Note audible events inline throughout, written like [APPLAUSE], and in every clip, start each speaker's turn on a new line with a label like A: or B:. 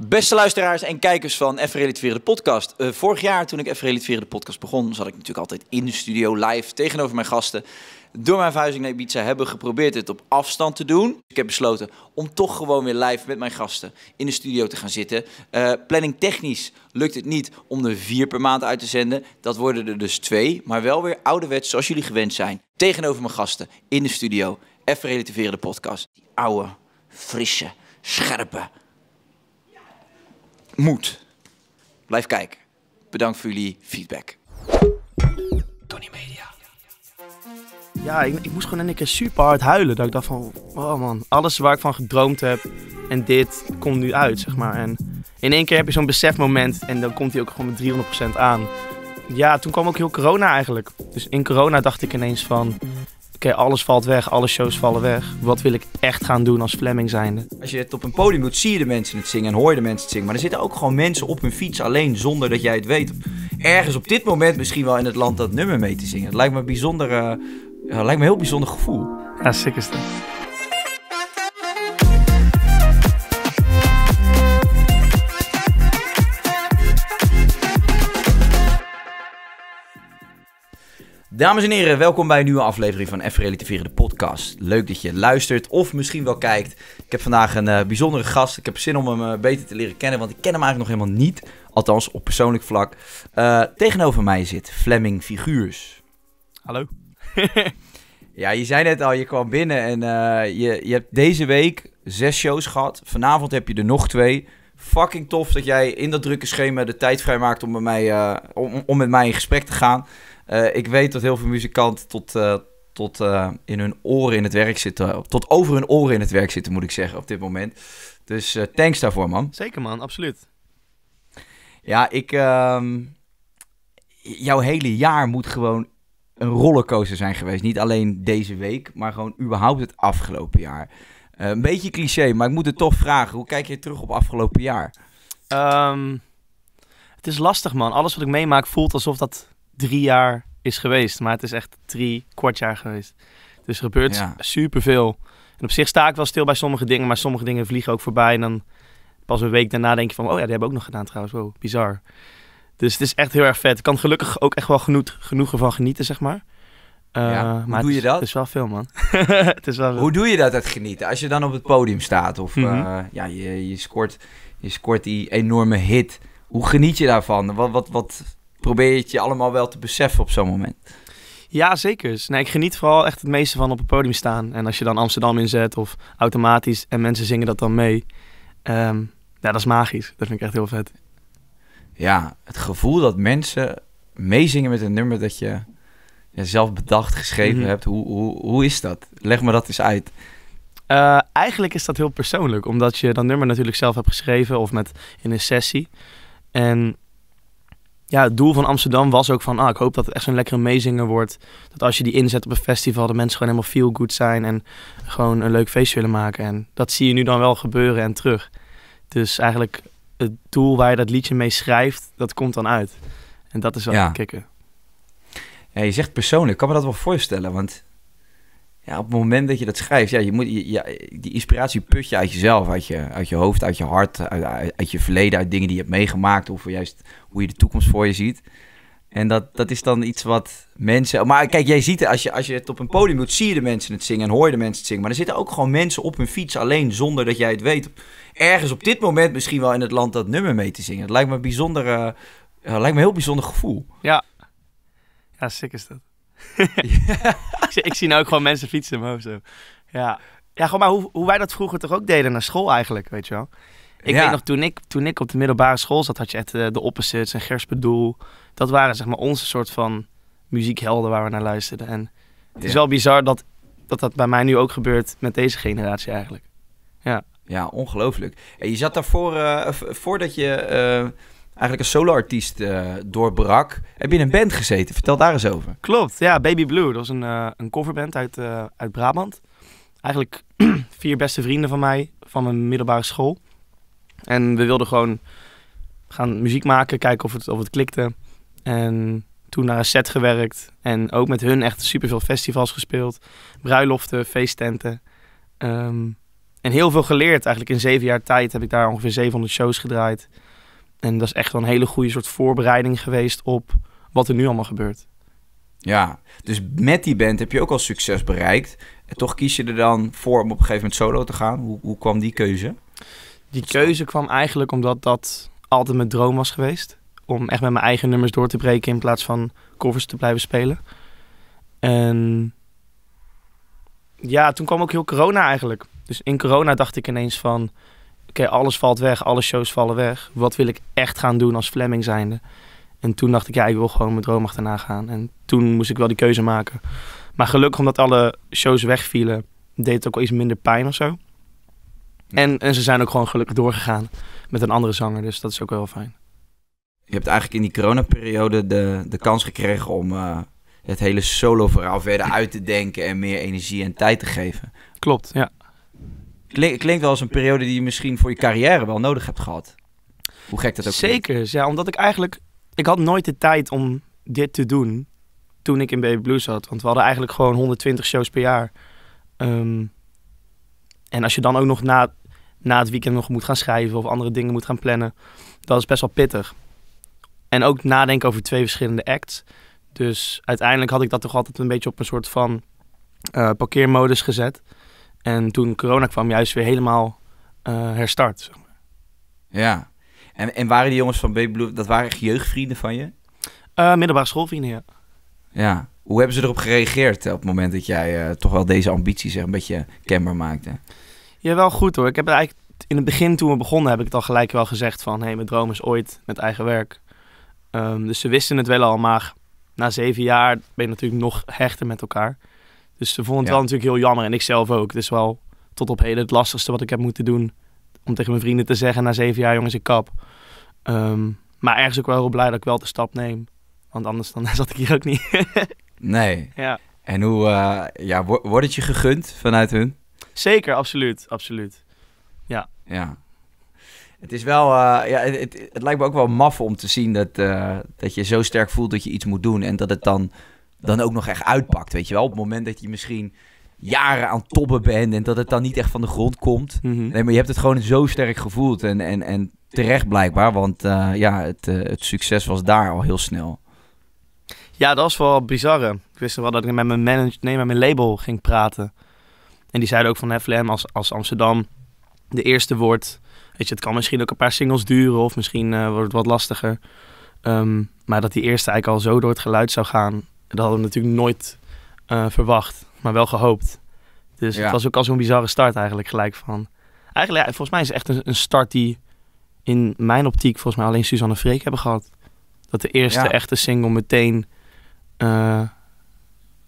A: Beste luisteraars en kijkers van Even Relativeren de podcast. Eh, vorig jaar toen ik Even Relativeren de podcast begon, zat ik natuurlijk altijd in de studio live tegenover mijn gasten. Door mijn verhuizing naar Ibiza hebben geprobeerd het op afstand te doen. Ik heb besloten om toch gewoon weer live met mijn gasten in de studio te gaan zitten. Uh, planning technisch lukt het niet om er vier per maand uit te zenden. Dat worden er dus twee, maar wel weer ouderwets zoals jullie gewend zijn. Tegenover mijn gasten in de studio. Even Relativeren de podcast. Die oude, frisse, scherpe moet. Blijf kijken. Bedankt voor jullie feedback. Tony
B: Media. Ja, ik, ik moest gewoon een keer super hard huilen. Dat ik dacht van, oh man, alles waar ik van gedroomd heb en dit komt nu uit, zeg maar. En in één keer heb je zo'n besefmoment en dan komt hij ook gewoon met 300% aan. Ja, toen kwam ook heel corona eigenlijk. Dus in corona dacht ik ineens van, oké, alles valt weg, alle shows
A: vallen weg. Wat wil ik echt gaan doen als Fleming zijnde? Als je het op een podium doet, zie je de mensen het zingen en hoor je de mensen het zingen. Maar er zitten ook gewoon mensen op hun fiets alleen zonder dat jij het weet. Ergens op dit moment misschien wel in het land dat nummer mee te zingen. Het lijkt me, een bijzonder, uh, lijkt me een heel bijzonder gevoel. Ja, sick Dames en heren, welkom bij een nieuwe aflevering van Even Relativeren, de podcast. Leuk dat je luistert of misschien wel kijkt. Ik heb vandaag een eh, bijzondere gast. Ik heb zin om hem eh, beter te leren kennen, want ik ken hem eigenlijk nog helemaal niet. Althans, op persoonlijk vlak. Eh, tegenover mij zit Fleming Figuurs. Hallo. [LAUGHS] ja, je zei net al, je kwam binnen en je, je hebt deze week zes shows gehad. Vanavond heb je er nog twee fucking tof dat jij in dat drukke schema de tijd vrijmaakt om, bij mij, om, om met mij in gesprek te gaan. Eh, ik weet dat heel veel muzikanten tot, eh, tot eh, in hun oren in het werk zitten. Tot over hun oren in het werk zitten, moet ik zeggen, op dit moment. Dus thanks daarvoor, man. Zeker, man. Absoluut. Ja, ik... Ehm, jouw hele jaar moet gewoon een rollercoaster zijn geweest. Niet alleen deze week, maar gewoon überhaupt het afgelopen jaar. een beetje cliché, maar ik moet het toch vragen. Hoe kijk je terug op afgelopen jaar? Ehm, het is lastig, man. Alles wat ik meemaak voelt alsof dat
B: drie jaar is geweest. Maar het is echt drie kwart jaar geweest. Dus er gebeurt ja. superveel. En op zich sta ik wel stil bij sommige dingen, maar sommige dingen vliegen ook voorbij. En dan pas een week daarna denk je van, oh ja, die hebben ook nog gedaan trouwens. Wow, bizar. Dus het is echt heel erg vet. Ik kan gelukkig ook echt wel genoeg, genoegen ervan genieten, zeg maar. Eh, hoe maar doe je dat? Het is wel veel, man.
A: [LAUGHS] het is wel Hoe doe je dat, het genieten? Als je dan op het podium staat of mhm. eh, ja, je, je, scoort, je scoort die enorme hit. Hoe geniet je daarvan? Wat, wat, wat, probeer je het je allemaal wel te beseffen op zo'n moment.
B: Ja, zeker. Dus, nee, ik geniet vooral echt het meeste van op het podium staan. En als je dan Amsterdam inzet of automatisch en mensen zingen dat dan mee. Ehm, ja, dat is magisch. Dat vind ik echt heel vet.
A: Ja, het gevoel dat mensen meezingen met een nummer dat je ja, zelf bedacht, geschreven mhm. hebt. Hoe, hoe, hoe is dat? Leg me dat eens
B: uit. Eh, eigenlijk is dat heel persoonlijk, omdat je dat nummer natuurlijk zelf hebt geschreven of met in een sessie. En ja, het doel van Amsterdam was ook van, ah, ik hoop dat het echt zo'n lekkere meezinger wordt. Dat als je die inzet op een festival, de mensen gewoon helemaal feel good zijn en gewoon een leuk feest willen maken. En dat zie je nu dan wel gebeuren en terug. Dus eigenlijk het doel waar je dat liedje mee schrijft, dat komt dan uit. En dat is wel ja. kicken.
A: Ja, je zegt persoonlijk, kan me dat wel voorstellen, want ja, op het moment dat je dat schrijft, ja, je moet, die inspiratie put je uit jezelf, uit je, uit je hoofd, uit je hart, uit, uit, je verleden, uit dingen die je hebt meegemaakt of juist hoe je de toekomst voor je ziet. En dat, dat is dan iets wat mensen. Maar kijk, jij ziet het, als je, als je het op een podium doet, zie je de mensen het zingen en hoor je de mensen het zingen. Maar er zitten ook gewoon mensen op hun fiets alleen zonder dat jij het weet. Ergens op dit moment misschien wel in het land dat nummer mee te zingen. Het lijkt me een bijzonder, eh, lijkt me een heel bijzonder gevoel.
B: Ja, ja sick is dat. [LAUGHS] ik, ik, zie nou ook gewoon mensen fietsen maar zo. Ja, ja gewoon maar hoe, hoe wij dat vroeger toch ook deden naar school eigenlijk, weet je wel. Ik ja. weet nog, toen ik, toen ik op de middelbare school zat, had je echt eh, de Opposites en Gerspedoel. Dat waren zeg maar onze soort van muziekhelden waar we naar luisterden. En het is wel bizar dat, dat dat bij mij nu ook gebeurt met deze generatie eigenlijk.
A: Ja, ja ongelooflijk. En je zat daarvoor, eh, voordat je... Eh, eigenlijk een solo-artiest eh, doorbrak. Heb je in een band gezeten? Vertel daar eens over. Klopt, ja, Baby Blue. Dat was een, eh, een coverband uit, eh, uit Brabant.
B: Eigenlijk [CLEARS THROAT] vier beste vrienden van mij, van mijn middelbare school. En we wilden gewoon gaan muziek maken, kijken of het, of het klikte. En toen naar een set gewerkt. En ook met hun echt superveel festivals gespeeld. Bruiloften, feesttenten. Ehm, en heel veel geleerd eigenlijk. In zeven jaar tijd heb ik daar ongeveer 700 shows gedraaid. En dat is echt wel een hele goede soort voorbereiding geweest op wat er nu allemaal
A: gebeurt. Ja, dus met die band heb je ook al succes bereikt. En toch kies je er dan voor om op een gegeven moment solo te gaan. Hoe, hoe kwam die keuze? Die keuze kwam eigenlijk
B: omdat dat altijd mijn droom was geweest. Om echt met mijn eigen nummers door te breken in plaats van covers te blijven spelen. En ja, toen kwam ook heel corona eigenlijk. Dus in corona dacht ik ineens van oké, alles valt weg, alle shows vallen weg. Wat wil ik echt gaan doen als Fleming zijnde? En toen dacht ik, ja, ik wil gewoon mijn droom achterna gaan. En toen moest ik wel die keuze maken. Maar gelukkig, omdat alle shows wegvielen, deed het ook wel iets minder pijn of zo. En, en ze zijn ook gewoon gelukkig doorgegaan met een andere zanger. Dus dat is ook wel fijn.
A: Je hebt eigenlijk in die coronaperiode de, de kans gekregen om eh, het hele solo-verhaal verder uit te denken en meer energie en tijd te geven. Klopt, ja. Klink, klinkt wel als een periode die je misschien voor je carrière wel nodig hebt gehad. Hoe gek dat ook Zeker, ja. Omdat ik eigenlijk... Ik had nooit de tijd om dit te
B: doen toen ik in Baby Blues zat. Want we hadden eigenlijk gewoon 120 shows per jaar. Ehm, en als je dan ook nog na, na het weekend nog moet gaan schrijven of andere dingen moet gaan plannen, dat is best wel pittig. En ook nadenken over twee verschillende acts. Dus uiteindelijk had ik dat toch altijd een beetje op een soort van eh, parkeermodus gezet. En toen corona kwam, juist weer helemaal eh, herstart.
A: Ja. En, en waren die jongens van Baby Blue, dat waren echt jeugdvrienden van je?
B: Eh, middelbare schoolvrienden, ja.
A: Ja. Hoe hebben ze erop gereageerd eh, op het moment dat jij toch wel deze ambities een beetje kenbaar maakte? Ja, wel goed
B: hoor. Ik heb eigenlijk in het begin toen we begonnen, heb ik het al gelijk wel gezegd van... ...hé, hey, mijn droom is ooit met eigen werk. Ehm, dus ze wisten het wel al, maar na zeven jaar ben je natuurlijk nog hechter met elkaar. Dus ze vonden het wel natuurlijk heel jammer. En ik zelf ook. Het is wel tot op heden het lastigste wat ik heb moeten doen. Om tegen mijn vrienden te zeggen na zeven jaar, jongens, ik kap. Ehm, maar ergens ook wel heel blij dat ik wel de stap neem. Want anders dan [LAUGHS] zat ik
A: hier ook niet. [LAUGHS] nee. Ja. En hoe, uh, ja, wordt het je gegund vanuit hun?
B: Zeker, absoluut. Absoluut.
A: Ja. Ja. Het is wel, eh, ja, het, het, lijkt me ook wel maf om te zien dat, eh, dat je zo sterk voelt dat je iets moet doen en dat het dan dan ook nog echt uitpakt. Weet je wel, op het moment dat je misschien jaren aan toppen bent en dat het dan niet echt van de grond komt. Mhm. Nee, maar je hebt het gewoon zo sterk gevoeld en, en, en terecht blijkbaar, want eh, ja, het, eh, het succes was daar al heel snel.
B: Ja, dat was wel bizarre. Ik wist wel dat ik met mijn manager, nee, met mijn label ging praten. En die zeiden ook van Heflem als, als Amsterdam de eerste wordt. Weet je, het kan misschien ook een paar singles duren of misschien eh, wordt het wat lastiger. Ehm, maar dat die eerste eigenlijk al zo door het geluid zou gaan dat hadden we natuurlijk nooit eh, verwacht, maar wel gehoopt. Dus het was ook al zo'n bizarre start eigenlijk gelijk van. Eigenlijk, ja, volgens mij is het echt een, start die in mijn optiek volgens mij alleen Suzanne Freek hebben gehad. Dat de eerste echte single meteen uh,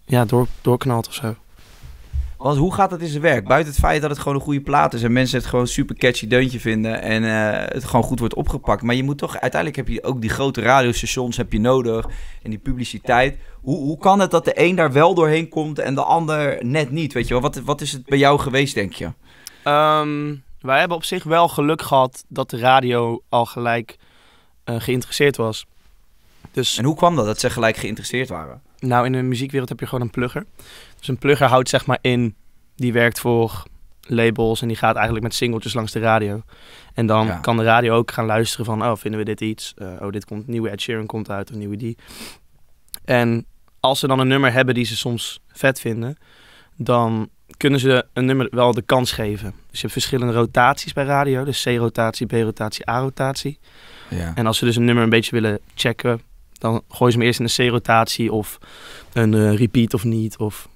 B: ja, door, doorknalt of zo.
A: Want hoe gaat dat in zijn werk? Buiten het feit dat het gewoon een goede plaat is en mensen het gewoon super catchy deuntje vinden en eh, het gewoon goed wordt opgepakt. Maar je moet toch, uiteindelijk heb je ook die grote radiostations heb je nodig en die publiciteit. Hoe, hoe kan het dat de een daar wel doorheen komt en de ander net niet? Weet je wel, wat, wat is het bij jou geweest, denk je?
B: Ehm, wij hebben op zich wel geluk gehad dat de radio al gelijk eh, geïnteresseerd was. Dus... En hoe kwam dat, dat ze gelijk geïnteresseerd waren? Nou, in de muziekwereld heb je gewoon een plugger. Dus een plugger houdt zeg maar in die werkt voor labels en die gaat eigenlijk met singeltjes langs de radio. En dan kan de radio ook gaan luisteren van, oh, vinden we dit iets? Eh, oh, dit komt, nieuwe Ed Sheeran komt uit of nieuwe die. En als ze dan een nummer hebben die ze soms vet vinden, dan kunnen ze een nummer wel de kans geven. Dus je hebt verschillende rotaties bij radio. Dus C-rotatie, B-rotatie, A-rotatie. Ja. En als ze dus een nummer een beetje willen checken, dan gooien ze hem eerst in een C-rotatie of een eh, repeat of niet. Of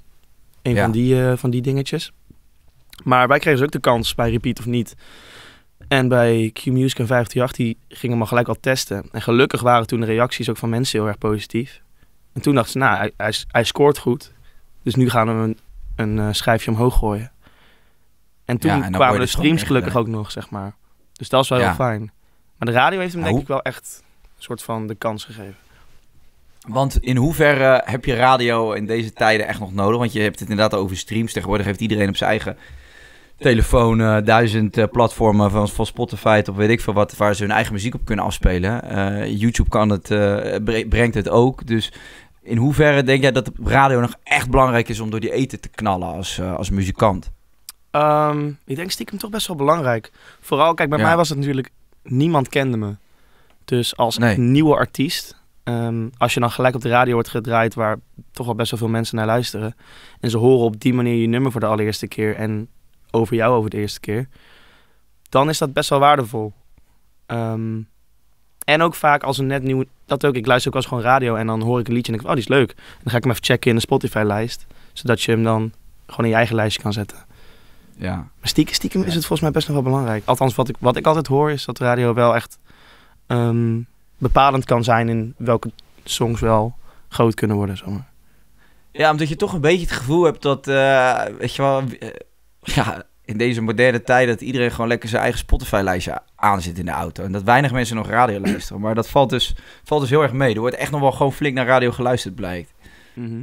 B: een van, die, eh, van die dingetjes. Maar wij kregen dus ook de kans bij Repeat of Niet. En bij Q-Music en 538 die gingen we gelijk al testen. En gelukkig waren toen de reacties ook van mensen heel erg positief. En toen dachten ze, nou, hij, scoort goed. Dus nu gaan we een, een uh, schijfje omhoog gooien. En toen kwamen de dus streams gelukkig eh, ook nog, zeg maar. Dus dat was wel heel fijn. Maar de radio heeft hem denk nou, ik wel echt een soort van de kans gegeven.
A: Want in hoeverre heb je radio in deze tijden echt nog nodig? Want je hebt het inderdaad over streams. Tegenwoordig heeft iedereen op zijn eigen telefoon eh, duizend eh, platformen van, Spotify of weet ik veel wat, waar ze hun eigen muziek op kunnen afspelen. Eh, YouTube kan het, brengt het ook. Dus in hoeverre denk jij dat radio nog echt belangrijk is om door die eten te knallen als, als muzikant?
B: Ehm, ik denk stiekem toch best wel belangrijk. Vooral, kijk, bij mij was het natuurlijk, niemand kende me. Dus als nieuwe artiest Ehm, als je dan gelijk op de radio wordt gedraaid, waar toch wel best wel veel mensen naar luisteren. En ze horen op die manier je nummer voor de allereerste keer en over jou over de eerste keer. Dan is dat best wel waardevol. Ehm, en ook vaak als een net nieuw. Dat ook, ik luister ook als gewoon radio en dan hoor ik een liedje en denk ik, oh, die is leuk. dan ga ik hem even checken in de Spotify-lijst. Zodat je hem dan gewoon in je eigen lijstje kan zetten. Ja. Maar stiekem, stiekem is het volgens mij best nog wel belangrijk. Althans, wat ik, wat ik altijd hoor is dat radio wel echt. Ehm, bepalend kan zijn in welke songs wel groot kunnen worden. Zomaar.
A: Ja, omdat je toch een beetje het gevoel hebt dat, eh, weet je wel, eh, ja, in deze moderne tijd dat iedereen gewoon lekker zijn eigen Spotify-lijstje aanzit in de auto. En dat weinig mensen nog radio luisteren. Maar dat valt dus, valt dus heel erg mee. Er wordt echt nog wel gewoon flink naar radio geluisterd, blijkt. Mhm.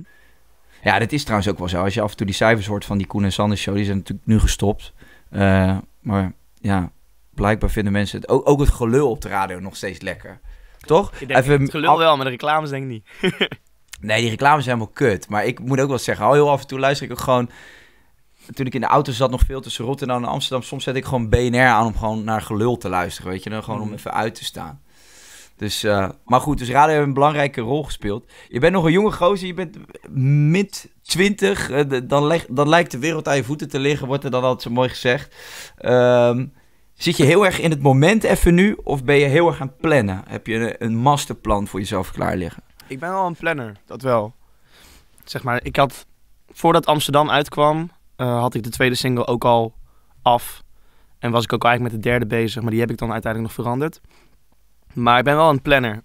A: Ja, dat is trouwens ook wel zo. Als je af en toe die cijfers hoort van die Koen en Sanders show, die zijn natuurlijk nu gestopt. Eh, maar ja, blijkbaar vinden mensen het, ook, ook het gelul op de radio nog steeds lekker. Toch? Ik denk Even, gelul wel, maar de reclames denk ik niet. [LAUGHS] nee, die reclames zijn helemaal kut. Maar ik moet ook wel zeggen, al heel af en toe luister ik ook gewoon... Toen ik in de auto zat, nog veel tussen Rotterdam en Amsterdam... soms zet ik gewoon BNR aan om gewoon naar gelul te luisteren, weet je. Dan gewoon om mm. even uit te staan. Dus, eh, maar goed, dus radio heeft een belangrijke rol gespeeld. Je bent nog een jonge gozer, je bent mid 20. Eh, dan, dan lijkt de wereld aan je voeten te liggen, wordt er dan altijd zo mooi gezegd. Ehm, Zit je heel erg in het moment even nu of ben je heel erg aan het plannen? Heb je een masterplan voor jezelf klaar liggen?
B: Ik ben wel een planner, dat wel. Zeg maar, ik had voordat Amsterdam uitkwam, eh, had ik de tweede single ook al af. En was ik ook eigenlijk met de derde bezig, maar die heb ik dan uiteindelijk nog veranderd. Maar ik ben wel een planner.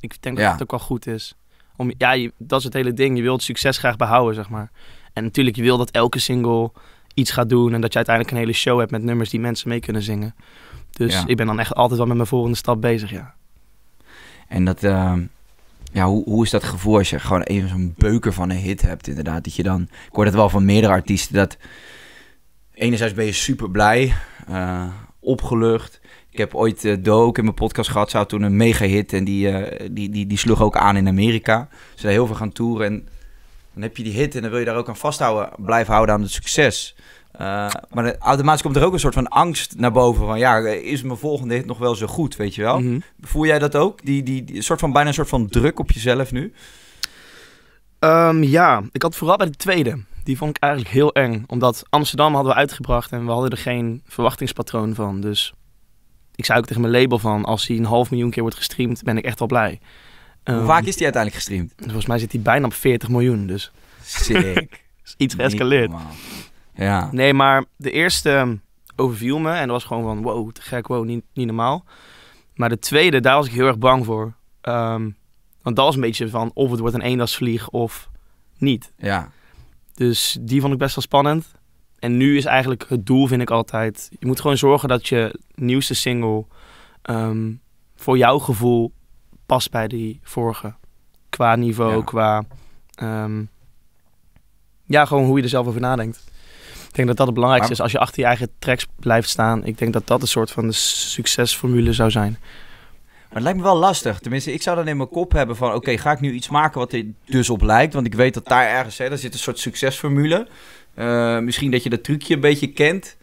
B: Ik denk dat het ook wel goed is. Om, ja, dat is het hele ding. Je wilt succes graag behouden, zeg maar. En natuurlijk, je wil dat elke single iets gaat doen en dat je uiteindelijk een hele show hebt met nummers die mensen mee kunnen zingen. Dus ik ben dan echt altijd wel met mijn volgende stap bezig, ja.
A: En dat, ehm, ja, hoe, hoe is dat gevoel als je gewoon even zo'n beuker van een hit hebt, inderdaad? Dat je dan, ik hoor dat wel van meerdere artiesten, dat enerzijds ben je super blij, eh, opgelucht. Ik heb ooit uh, eh, ook in mijn podcast gehad. Zou toen een mega hit en die, eh, die, die, die sloeg ook aan in Amerika. Ze zijn heel veel gaan toeren. En dan heb je die hit en dan wil je daar ook aan vasthouden, blijven houden aan het succes. Eh, maar automatisch komt er ook een soort van angst naar boven. Van ja, is mijn volgende hit nog wel zo goed, weet je wel? Mhm. Voel jij dat ook? Die, die, soort van, bijna een soort van druk op jezelf nu?
B: Ehm, ja, ik had vooral bij de tweede. Die vond ik eigenlijk heel eng. Omdat Amsterdam hadden we uitgebracht en we hadden er geen verwachtingspatroon van. Dus ik zou ook tegen mijn label van, als die een half miljoen keer wordt gestreamd, ben ik echt wel blij. Hoe ehm, vaak is
A: die uiteindelijk gestreamd? Volgens mij
B: zit hij bijna op 40 miljoen, dus... Sick. is [LAUGHS] iets geëscaleerd. Ja. Nee, maar de eerste ehm, overviel me en dat was gewoon van wow, te gek, wow, niet, niet normaal. Maar de tweede, daar was ik heel erg bang voor. Ehm, want dat was een beetje van of het wordt een eendagsvlieg of niet. Ja. Dus die vond ik best wel spannend. En nu is eigenlijk het doel, vind ik altijd. Je moet gewoon zorgen dat je nieuwste single voor jouw gevoel past bij die vorige. Qua niveau, qua. Ehm, ja, gewoon hoe je er zelf over nadenkt. Ik denk dat dat het belangrijkste is. Als je achter je eigen tracks blijft staan, ik denk dat dat een soort van de succesformule zou
A: zijn. Maar het lijkt me wel lastig. Tenminste, ik zou dan in mijn kop hebben van... oké, ga ik nu iets maken wat er dus op lijkt? Want ik weet dat daar ergens, hè, daar zit een soort succesformule. Eh, misschien dat je dat trucje een beetje kent.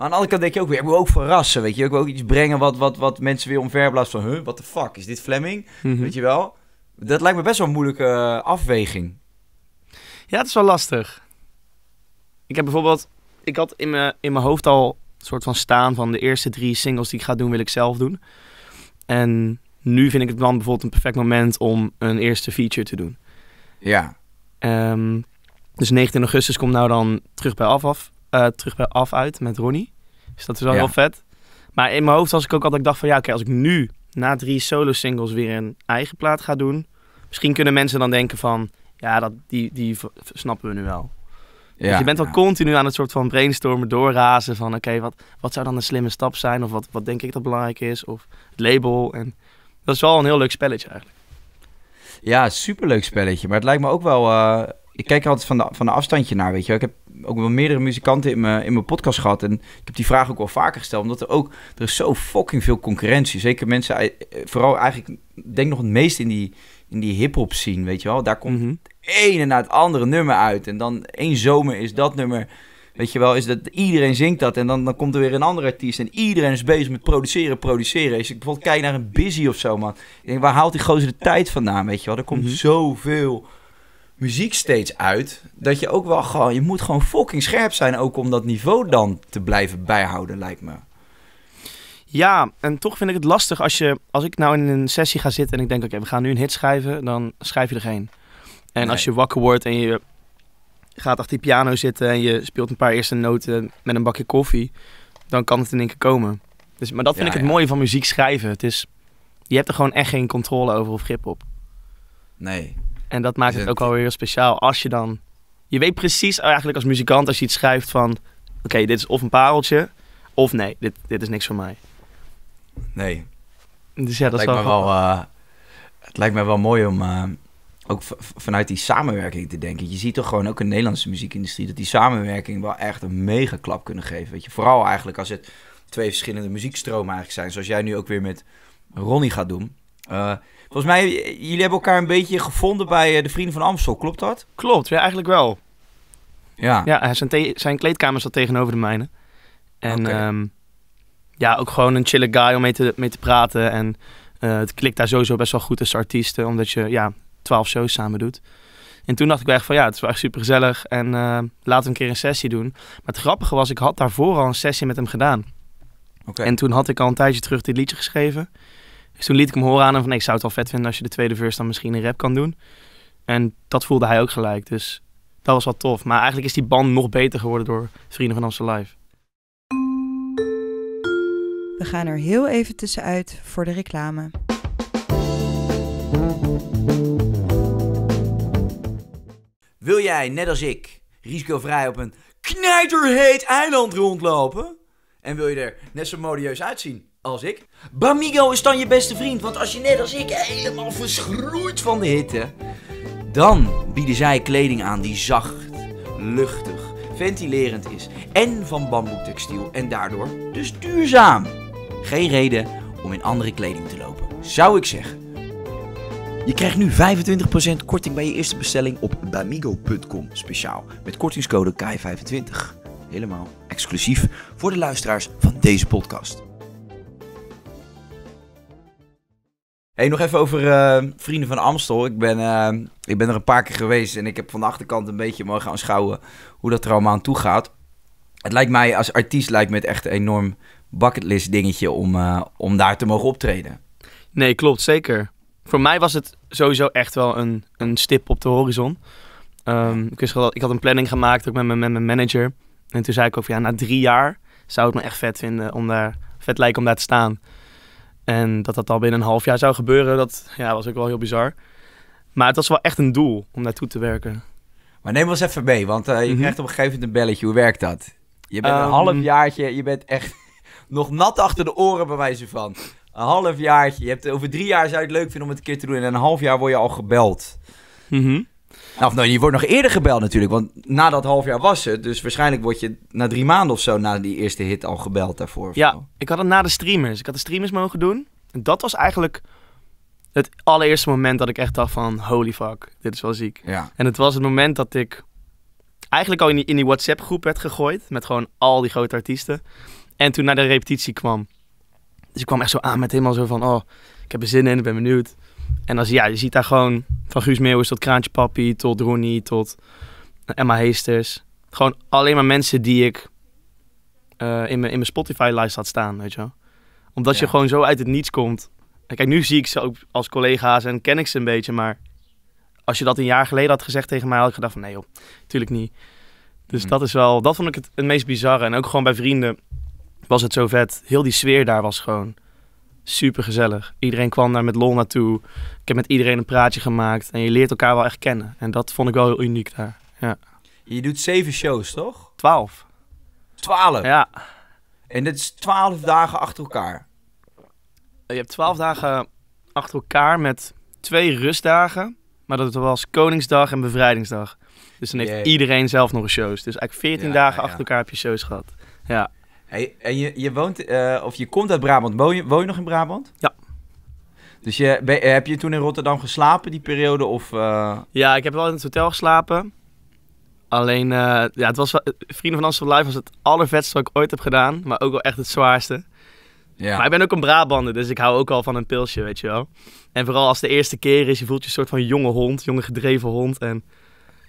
A: Aan de andere kant denk je ook weer, ik wil ook verrassen, weet je. Ik wil ook iets brengen wat, wat, wat mensen weer omverblaast van, huh, wat the fuck, is dit Fleming? Mhm. Weet je wel? Dat lijkt me best wel een moeilijke eh, afweging. Ja, het is wel lastig. Ik heb bijvoorbeeld,
B: ik had in mijn, in mijn hoofd al een soort van staan van de eerste drie singles die ik ga doen, wil ik zelf doen. En nu vind ik het dan bijvoorbeeld een perfect moment om een eerste feature te doen. Ja. Um, dus 19 augustus komt nou dan terug bij Afaf. Eh, terug bij af uit met Ronnie. Dus dat is wel heel vet. Maar in mijn hoofd was ik ook altijd, dacht van ja, oké, als ik nu na drie solo singles weer een eigen plaat ga doen, misschien kunnen mensen dan denken van ja, dat, die, die snappen we nu wel. Dus ja, je bent wel continu aan het soort van brainstormen, doorrazen van oké, wat, wat zou dan een slimme stap zijn? Of wat, wat denk ik dat belangrijk is? Of het label. En dat is wel een heel leuk spelletje eigenlijk.
A: Ja, superleuk spelletje. Maar het lijkt me ook wel eh, ik kijk altijd van, de, van de afstandje naar, weet je Ik heb ook wel meerdere muzikanten in mijn, in mijn podcast gehad. En ik heb die vraag ook wel vaker gesteld. Omdat er ook, er is zo fucking veel concurrentie. Zeker mensen, eh, vooral eigenlijk, denk nog het meest in die, in die hip-hop scene, weet je wel. Daar komt mhm. het ene na het andere nummer uit. En dan één zomer is dat nummer. Weet je wel, is dat iedereen zingt dat en dan, dan komt er weer een andere artiest en iedereen is bezig met produceren, produceren. Als ik bijvoorbeeld kijk naar een Busy of zo, man. Ik denk, waar haalt die gozer de tijd vandaan, weet je wel? Er komt mhm. zoveel muziek steeds uit. Dat je ook wel gewoon, je moet gewoon fucking scherp zijn ook om dat niveau dan te blijven bijhouden, lijkt me. Ja,
B: en toch vind ik het lastig als je, als ik nou in een sessie ga zitten en ik denk, oké, we gaan nu een hit schrijven, dan schrijf je er geen. En als je wakker wordt en je gaat achter die piano zitten en je speelt een paar eerste noten met een bakje koffie, dan kan het in één keer komen. Dus, maar dat vind ik het mooie van muziek schrijven. Het is, je hebt er gewoon echt geen controle over of grip op. Nee, en dat maakt het ook wel weer speciaal. Als je dan. Je weet precies eigenlijk als muzikant, als je iets schrijft van. Oké, dit is of een pareltje. Of nee, dit, dit is niks voor mij.
A: Nee. Dus ja, dat is wel. wel eh, het lijkt me wel mooi om. Eh, ook vanuit die samenwerking te denken. Je ziet toch gewoon ook in de Nederlandse muziekindustrie dat die samenwerking wel echt een mega klap kunnen geven. Weet je, vooral eigenlijk als het twee verschillende muziekstromen eigenlijk zijn. Zoals jij nu ook weer met Ronnie gaat doen. Uh, Volgens mij, eh, jullie hebben elkaar een beetje gevonden bij eh, de Vrienden van Amstel, klopt dat? Klopt, ja, eigenlijk wel. Ja. Ja, zijn, zijn kleedkamer zat
B: tegenover de mijne. En ehm, ja, ook gewoon een chille guy om mee te, mee te praten. En eh, het klikt daar sowieso best wel goed als artiesten, omdat je ja, twaalf shows samen doet. En toen dacht ik echt van ja, het is wel echt super gezellig en laten we een keer een sessie doen. Maar het grappige was, ik had daarvoor al een sessie met hem gedaan. Okay. En toen had ik al een tijdje terug dit liedje geschreven toen liet ik hem horen aan hem van ik zou het wel vet vinden als je de tweede verse dan misschien een rap kan doen. En dat voelde hij ook gelijk. Dus dat was wel tof. Maar eigenlijk is die band nog beter geworden door Vrienden van Amsterdam Live.
A: We gaan er heel even tussenuit voor de reclame. Wil jij, net als ik, risicovrij op een knijterheet eiland rondlopen? En wil je er net zo modieus uitzien? als ik. Bamigo is dan je beste vriend, want als je net als ik helemaal verschroeit van de hitte, dan bieden zij kleding aan die zacht, luchtig, ventilerend is en van textiel en daardoor dus duurzaam. Geen reden om in andere kleding te lopen, zou ik zeggen. Je krijgt nu 25% korting bij je eerste bestelling op bamigo.com speciaal met kortingscode KI25. Helemaal exclusief voor de luisteraars van deze podcast. Hey, nog even over eh, Vrienden van Amstel. Ik ben, eh, ik ben er een paar keer geweest en ik heb van de achterkant een beetje mogen aanschouwen hoe dat er allemaal aan toe gaat. Het lijkt mij als artiest lijkt me het echt een enorm bucketlist dingetje om, eh, om daar te mogen optreden.
B: Nee, klopt, zeker. Voor mij was het sowieso echt wel een, een stip op de horizon. Ehm, ik, wist ik had een planning gemaakt ook met mijn, met mijn manager. En toen zei ik ook, ja, na drie jaar zou ik me echt vet vinden om daar, vet lijken om daar te staan. En dat dat al binnen een half jaar zou gebeuren, dat ja, was ook wel heel bizar. Maar het was wel echt een doel
A: om naartoe te werken. Maar neem ons even mee, want eh, je mhm. krijgt op een gegeven moment een belletje. Hoe werkt dat? Je bent um, een ehm, jaartje, je bent echt [LAUGHS] nog nat achter de oren bij wijze van. Een halfjaartje. Je hebt, over drie jaar zou je het leuk vinden om het een keer te doen. En een half jaar word je al gebeld. Mhm. Nou, nou, je wordt nog eerder gebeld natuurlijk, want na dat half jaar was het. Dus waarschijnlijk word je na drie maanden of zo na die eerste hit al gebeld daarvoor. Ja,
B: ik had het na de streamers. Ik had de streamers mogen doen. En dat was eigenlijk het allereerste moment dat ik echt dacht van holy fuck, dit is wel ziek. Ja. En het was het moment dat ik eigenlijk al in die, in die WhatsApp groep werd gegooid met gewoon al die grote artiesten. En toen naar de repetitie kwam. Dus ik kwam echt zo aan met helemaal zo van oh, ik heb er zin in, ik ben benieuwd. En dan zie ja, je ziet daar gewoon van Guus Meeuwis tot Kraantje Papi, tot Ronnie, tot Emma Heesters. Gewoon alleen maar mensen die ik eh, in mijn, in mijn Spotify-lijst had staan, weet je wel. Omdat je gewoon zo uit het niets komt. kijk, nu zie ik ze ook als collega's en ken ik ze een beetje, maar als je dat een jaar geleden had gezegd tegen mij, had ik gedacht van nee joh, natuurlijk niet. Dus hmm. dat is wel, dat vond ik het, het meest bizarre. En ook gewoon bij vrienden was het zo vet. Heel die sfeer daar was gewoon super gezellig. Iedereen kwam daar met lol naartoe. Ik heb met iedereen een praatje gemaakt en je leert elkaar wel echt kennen. En dat vond ik wel heel uniek daar. Ja.
A: Je doet zeven shows, toch? Twaalf. Twaalf? Ja. En dat is twaalf dagen achter elkaar? Je
B: hebt twaalf dagen achter elkaar met twee rustdagen. Maar dat was Koningsdag en Bevrijdingsdag. Dus dan heeft iedereen zelf nog een shows. Dus eigenlijk 14 dagen achter elkaar heb je shows
A: gehad. Ja. Hey, en je, je woont, eh, of je komt uit Brabant. Woon je, woon je nog in Brabant? Ja. Dus je, eh, heb je toen in Rotterdam geslapen, die periode? Of, eh? Ja,
B: ik heb wel in het hotel geslapen. Alleen, uh, ja, het was, Vrienden van Amsterdam Live was het allervetste wat ik ooit heb gedaan. Maar ook wel echt het zwaarste. Ja. Maar ik ben ook een Brabander, dus ik hou ook al van een pilsje, weet je wel. En vooral als de eerste keer is, je voelt je een soort van jonge hond, jonge gedreven
A: hond. En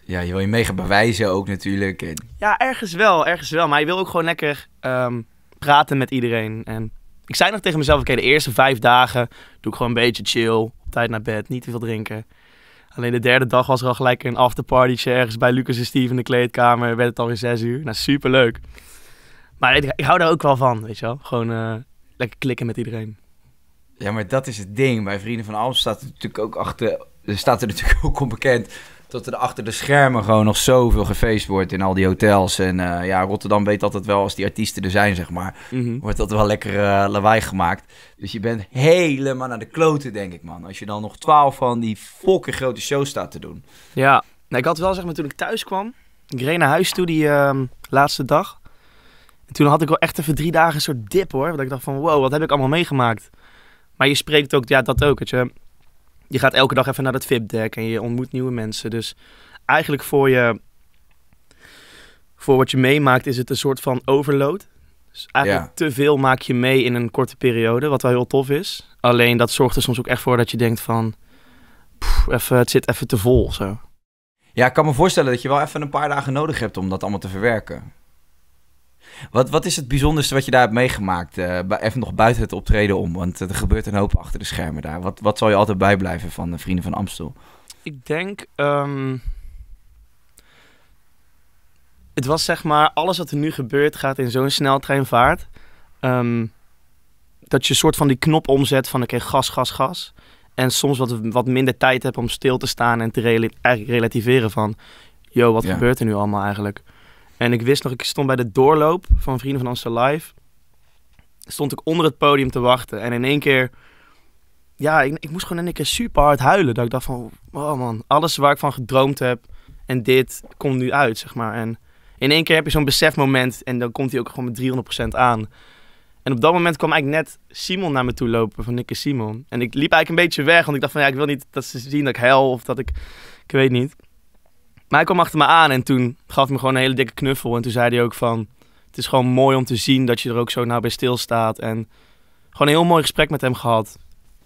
A: ja, je wil je mega bewijzen ook natuurlijk.
B: Ja, ergens wel, ergens wel. Maar je wil ook gewoon lekker ehm, praten met iedereen. En ik zei nog tegen mezelf, oké, de eerste vijf dagen doe ik gewoon een beetje chill. Op tijd naar bed, niet te veel drinken. Alleen de derde dag was er al gelijk een afterpartytje ergens bij Lucas en Steve in de kleedkamer. Werd het alweer zes uur. Nou, superleuk.
A: Maar ik, ik hou daar ook wel van, weet je wel. Gewoon eh, lekker klikken met iedereen. Ja, maar dat is het ding. Bij Vrienden van Alm staat er natuurlijk ook achter... Er staat er natuurlijk [LAUGHS] ook onbekend dat er achter de schermen gewoon nog zoveel gefeest wordt in al die hotels. En eh, ja, Rotterdam weet altijd wel, als die artiesten er zijn, zeg maar, mhm. wordt dat wel lekker uh, lawaai gemaakt. Dus je bent helemaal naar de kloten, denk ik, man. Als je dan nog twaalf van die fucking grote shows staat te doen.
B: Ja, nou,
A: ik had wel, zeg maar, toen ik thuis kwam,
B: ik reed naar huis toe die ehm, laatste dag. En toen had ik wel echt even drie dagen een soort dip, hoor. Want ik dacht van, wow, wat heb ik allemaal meegemaakt. Maar je spreekt ook, ja, dat ook, weet je je gaat elke dag even naar het VIP-deck en je ontmoet nieuwe mensen. Dus eigenlijk voor je, voor wat je meemaakt, is het een soort van overload. Dus eigenlijk te veel maak je mee in een korte periode, wat wel heel tof is. Alleen dat zorgt er soms ook echt voor dat je denkt van, even, het zit even te vol zo.
A: Ja, ik kan me voorstellen dat je wel even een paar dagen nodig hebt om dat allemaal te verwerken. Wat, wat is het bijzonderste wat je daar hebt meegemaakt? Eh, even nog buiten het optreden om, want er gebeurt een hoop achter de schermen daar. Wat, wat zal je altijd bijblijven van de Vrienden van Amstel?
B: Ik denk... Ehm, het was zeg maar, alles wat er nu gebeurt gaat in zo'n sneltreinvaart. Ehm, dat je een soort van die knop omzet van oké, okay, gas, gas, gas. En soms wat, wat minder tijd hebt om stil te staan en te eigenlijk relativeren van... ...joh, wat gebeurt er nu allemaal eigenlijk? En ik wist nog, ik stond bij de doorloop van Vrienden van Ansel Live. Stond ik onder het podium te wachten. En in één keer, ja, ik, ik moest gewoon in keer super hard huilen. Dat ik dacht van, oh man, alles waar ik van gedroomd heb. En dit komt nu uit, zeg maar. En in één keer heb je zo'n besefmoment. En dan komt hij ook gewoon met 300% aan. En op dat moment kwam eigenlijk net Simon naar me toe lopen, van Nikke Simon. En ik liep eigenlijk een beetje weg, want ik dacht van ja, ik wil niet dat ze zien dat ik hel of dat ik, ik weet niet. Maar hij kwam achter me aan en toen gaf hij me gewoon een hele dikke knuffel. En toen zei hij ook van, het is gewoon mooi om te zien dat je er ook zo nauw bij stilstaat. En gewoon een heel mooi gesprek met hem gehad.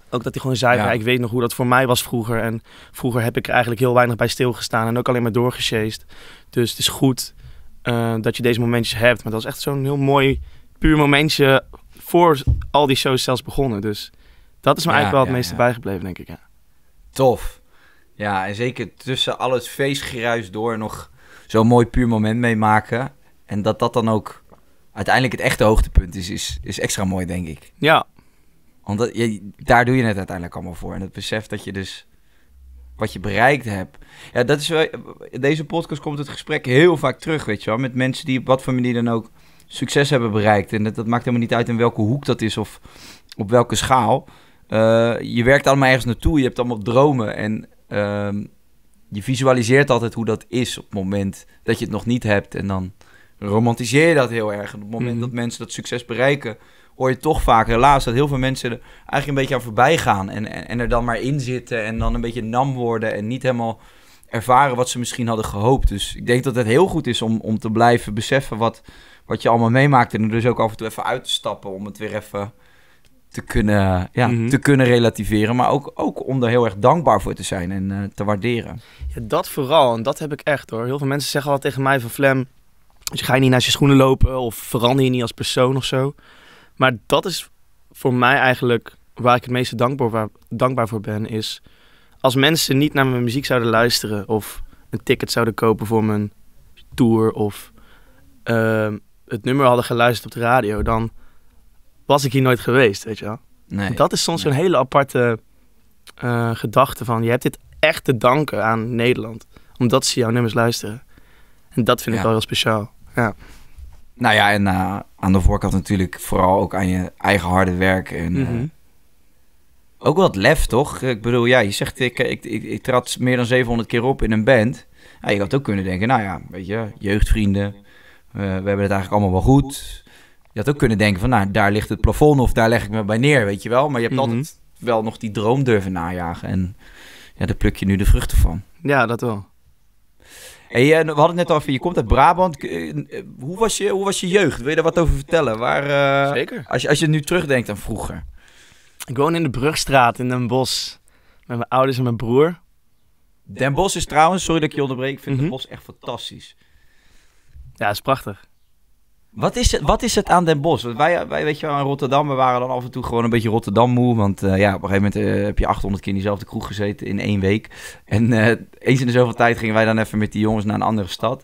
B: Ook dat hij gewoon zei, ik weet nog hoe dat voor mij was vroeger. En vroeger heb ik er eigenlijk heel weinig bij stilgestaan en ook alleen maar doorgesjeest. Dus het is goed eh, dat je deze momentjes hebt. Maar dat was echt zo'n heel mooi, puur momentje voor al die shows zelfs begonnen. Dus
A: dat is me eigenlijk wel het meeste bijgebleven, denk ik. Ja. Tof. Ja, en zeker tussen al het feestgeruis door nog zo'n mooi puur moment meemaken. En dat dat dan ook uiteindelijk het echte hoogtepunt is, is, is extra mooi, denk ik. Ja. Want je, daar doe je het uiteindelijk allemaal voor. En het besef dat je dus wat je bereikt hebt. Ja, dat is wel, in deze podcast komt het gesprek heel vaak terug, weet je wel. Met mensen die op wat voor manier dan ook succes hebben bereikt. En dat, dat maakt helemaal niet uit in welke hoek dat is of op welke schaal. Eh, je werkt allemaal ergens naartoe, je hebt allemaal dromen. En Ehm, je visualiseert altijd hoe dat is op het moment dat je het nog niet hebt. En dan romantiseer je dat heel erg. En op het moment mhm. dat mensen dat succes bereiken, hoor je toch vaak helaas dat heel veel mensen er eigenlijk een beetje aan voorbij gaan. En, en, er dan maar in zitten en dan een beetje nam worden en niet helemaal ervaren wat ze misschien hadden gehoopt. Dus ik denk dat het heel goed is om, om te blijven beseffen wat, wat je allemaal meemaakt. En er dus ook af en toe even uit te stappen om het weer even te kunnen, ja, mhm. te kunnen relativeren. Maar ook, ook om er heel erg dankbaar voor te zijn en eh, te waarderen. Ja, dat
B: vooral. En dat heb ik echt hoor. Heel veel mensen zeggen al tegen mij van Flem... Dus ga je niet naar je schoenen lopen of verander je niet als persoon of zo. Maar dat is voor mij eigenlijk waar ik het meeste dankbaar, dankbaar voor ben. Is als mensen niet naar mijn muziek zouden luisteren of een ticket zouden kopen voor mijn tour of ehm, het nummer hadden geluisterd op de radio, dan was ik hier nooit geweest, weet je wel. Nee. Dat is soms nee. een hele aparte eh, gedachte van, je hebt dit echt te danken aan Nederland. Omdat ze jouw nummers luisteren. En dat vind ik wel heel speciaal. Ja.
A: Nou ja, en eh, aan de voorkant natuurlijk vooral ook aan je eigen harde werk. En, eh, mhm. ook wat lef, toch? Ik bedoel, ja, je zegt, ik, ik, ik, trad meer dan 700 keer op in een band. Ja, je had ook kunnen denken, nou ja, weet je, jeugdvrienden. we hebben het eigenlijk allemaal wel goed. Je had ook kunnen denken van, nou, daar ligt het plafond of daar leg ik me bij neer, weet je wel. Maar je hebt mhm. altijd wel nog die droom durven najagen. En ja, daar pluk je nu de vruchten van. Ja, dat wel. Hey, eh, we hadden het net al over, je komt uit Brabant. Eh, eh, hoe was je, hoe was je jeugd? Wil je daar wat over vertellen? Waar, Zeker. Als je, als je nu terugdenkt aan vroeger. Ik woon in
B: de Brugstraat in Den Bosch. Met mijn ouders en mijn broer. Den Bosch is trouwens,
A: sorry dat ik je onderbreek, ik vind mm -hmm. Den Bosch echt fantastisch. Ja, is prachtig. Wat is, het, wat is het aan Den Bosch? Want wij, wij, weet je wel, in Rotterdam, we waren dan af en toe gewoon een beetje Rotterdam moe. Want eh, ja, op een gegeven moment eh, heb je 800 keer in diezelfde kroeg gezeten in één week. En eh, eens in de zoveel tijd gingen wij dan even met die jongens naar een andere stad.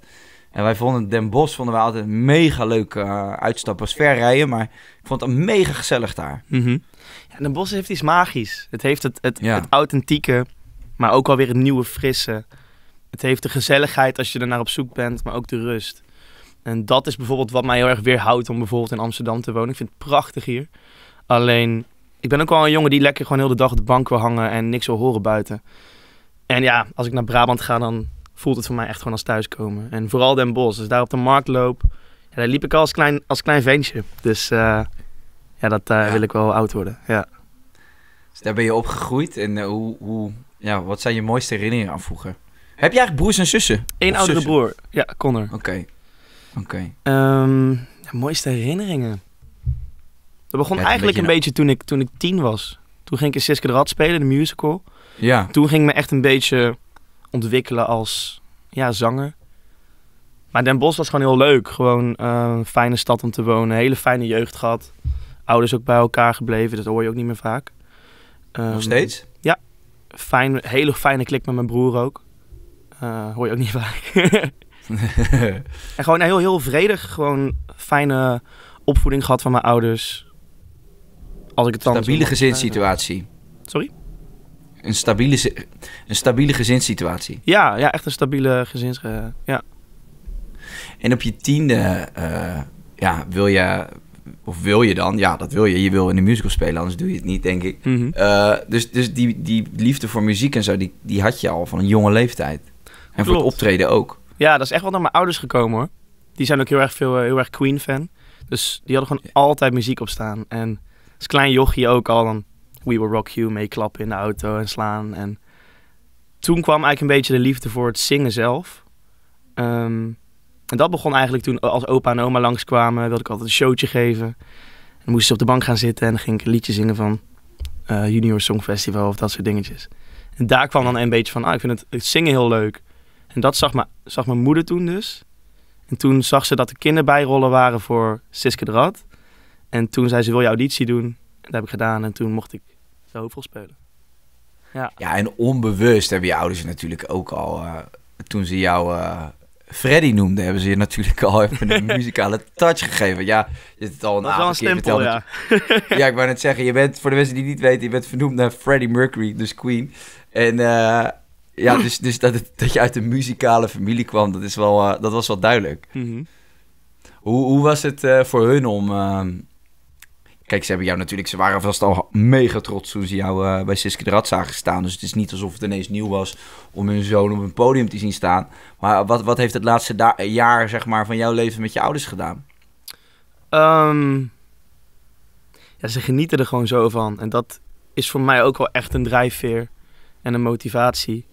A: En wij vonden Den Bosch vonden we altijd een mega leuk uitstap. was ver maar ik vond het mega gezellig daar. Mm ja, Den Bosch heeft iets
B: magisch. Het heeft het, het, het authentieke, maar ook alweer het nieuwe, frisse. Het heeft de gezelligheid als je er naar op zoek bent, maar ook de rust. En dat is bijvoorbeeld wat mij heel erg weerhoudt om bijvoorbeeld in Amsterdam te wonen. Ik vind het prachtig hier. Alleen, ik ben ook wel een jongen die lekker gewoon heel de dag op de bank wil hangen en niks wil horen buiten. En ja, als ik naar Brabant ga, dan voelt het voor mij echt gewoon als thuiskomen. En vooral Den Bosch. Dus daar op de markt loop, ja, daar liep ik al als klein, als klein ventje. Dus eh, ja, dat eh, wil ik wel oud worden. Ja.
A: Dus daar ben je opgegroeid. En eh, hoe, hoe, ja, wat zijn je mooiste herinneringen aan vroeger? Heb je eigenlijk broers en zussen? Eén oudere broer. Ja, Connor. Oké. Oké. ja, ehm,
B: mooiste herinneringen. Dat begon eigenlijk een beetje, toen, ik, toen ik tien was. Toen ging ik in Siske de Rad spelen, de musical. Ja. Toen ging ik me echt een beetje ontwikkelen als ja, zanger. Maar Den Bosch was gewoon heel leuk. Gewoon een ehm, fijne stad om te wonen. Hele fijne jeugd gehad. Ouders ook bij elkaar gebleven. Dat hoor je ook niet meer vaak. Ehm, Nog steeds? Ja. Fijn, hele fijne klik met mijn broer ook. Eh, hoor je ook niet [LAUGHS] vaak. [LAUGHS] en gewoon heel, heel vredig. Gewoon fijne opvoeding gehad van mijn ouders.
A: Als ik het Stabiele gezinssituatie. Sorry? Een stabiele, een stabiele gezinssituatie.
B: Ja, ja, echt een stabiele gezins... Eh, ja.
A: En op je tiende eh, ja, wil je... Of wil je dan? Ja, dat wil je. Je wil in de musical spelen, anders doe je het niet, denk ik. Mhm. Eh, dus dus die, die liefde voor muziek en zo, die, die had je al van een jonge leeftijd. En voor het optreden ook.
B: Ja, dat is echt wel naar mijn ouders gekomen hoor. Die zijn ook heel erg, veel, eh, heel erg Queen-fan. Dus die hadden gewoon altijd muziek op staan. En als klein jochie ook al dan We Will Rock You meeklappen in de auto en slaan. En toen kwam eigenlijk een beetje de liefde voor het zingen zelf. Ehm, en dat begon eigenlijk toen als opa en oma langskwamen, wilde ik altijd een showtje geven. En dan moesten ze op de bank gaan zitten en dan ging ik een liedje zingen van eh, Junior Junior Festival of dat soort dingetjes. En daar kwam dan een beetje van, ah, ik vind het zingen heel leuk. En dat zag, zag mijn moeder toen dus. En toen zag ze dat er kinderbijrollen waren voor Siske de Rad. En toen zei ze, wil je auditie doen? En dat heb ik gedaan en toen mocht ik de hoofdrol spelen.
A: Ja, ja en onbewust hebben je ouders natuurlijk ook al, eh, toen ze jou uh, Freddy noemden, hebben ze je natuurlijk al even een [LAUGHS] muzikale touch gegeven. Ja, je hebt het al een dat is wel een verteld, ja. ik wou net zeggen, je bent, voor de mensen die niet weten, je bent vernoemd naar Freddie Mercury, dus Queen. En... Eh, ja, dus, dus dat, dat je uit een muzikale familie kwam, dat, is wel, eh, dat was wel duidelijk. Mhm. hoe, hoe was het eh, voor hun om... Ehm, kijk, ze hebben jou natuurlijk... Ze waren vast al mega trots toen ze jou eh, bij Siske de Rad zagen staan. Dus het is niet alsof het ineens nieuw was om hun zoon op een podium te zien staan. Maar wat, wat heeft het laatste jaar zeg maar, van jouw leven met je ouders gedaan?
B: Ehm, ja, ze genieten er gewoon zo van. En dat is voor mij ook wel echt een drijfveer en een motivatie.